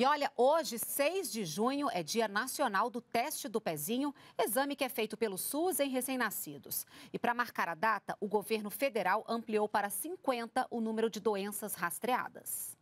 E olha, hoje, 6 de junho, é Dia Nacional do Teste do Pezinho, exame que é feito pelo SUS em recém-nascidos. E para marcar a data, o governo federal ampliou para 50 o número de doenças rastreadas.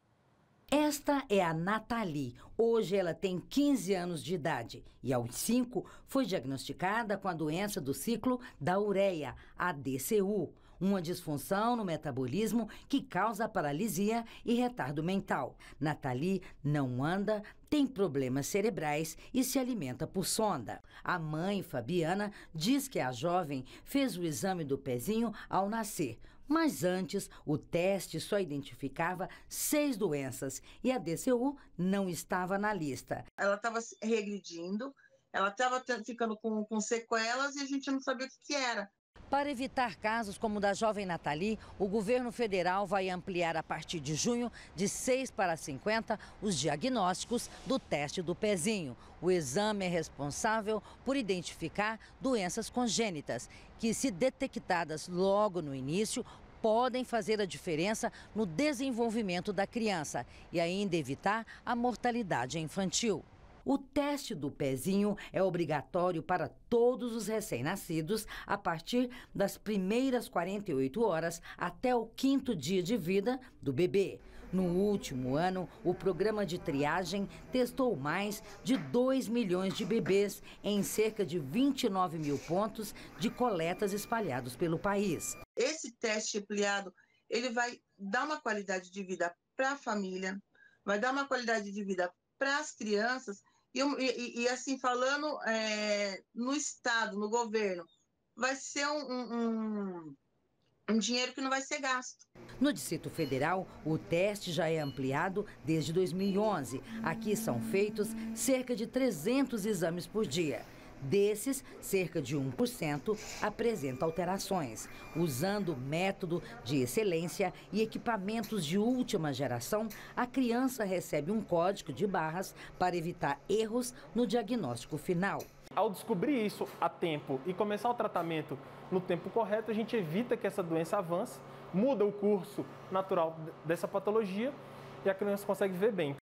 Esta é a Nathalie, Hoje ela tem 15 anos de idade e, aos 5, foi diagnosticada com a doença do ciclo da ureia, a DCU, uma disfunção no metabolismo que causa paralisia e retardo mental. Nathalie não anda, tem problemas cerebrais e se alimenta por sonda. A mãe, Fabiana, diz que a jovem fez o exame do pezinho ao nascer, mas antes o teste só identificava seis doenças e a DCU não estava estava na lista. Ela estava regredindo, ela estava ficando com, com sequelas e a gente não sabia o que, que era. Para evitar casos como o da jovem Nathalie, o governo federal vai ampliar a partir de junho, de 6 para 50, os diagnósticos do teste do pezinho. O exame é responsável por identificar doenças congênitas, que, se detectadas logo no início, podem fazer a diferença no desenvolvimento da criança e ainda evitar a mortalidade infantil. O teste do pezinho é obrigatório para todos os recém-nascidos a partir das primeiras 48 horas até o quinto dia de vida do bebê. No último ano, o programa de triagem testou mais de 2 milhões de bebês em cerca de 29 mil pontos de coletas espalhados pelo país. Esse teste ampliado, ele vai dar uma qualidade de vida para a família, vai dar uma qualidade de vida para as crianças, e, e, e, assim, falando é, no Estado, no governo, vai ser um, um, um dinheiro que não vai ser gasto. No Distrito Federal, o teste já é ampliado desde 2011. Aqui são feitos cerca de 300 exames por dia. Desses, cerca de 1% apresenta alterações, usando método de excelência e equipamentos de última geração, a criança recebe um código de barras para evitar erros no diagnóstico final. Ao descobrir isso a tempo e começar o tratamento no tempo correto, a gente evita que essa doença avance, muda o curso natural dessa patologia e a criança consegue ver bem.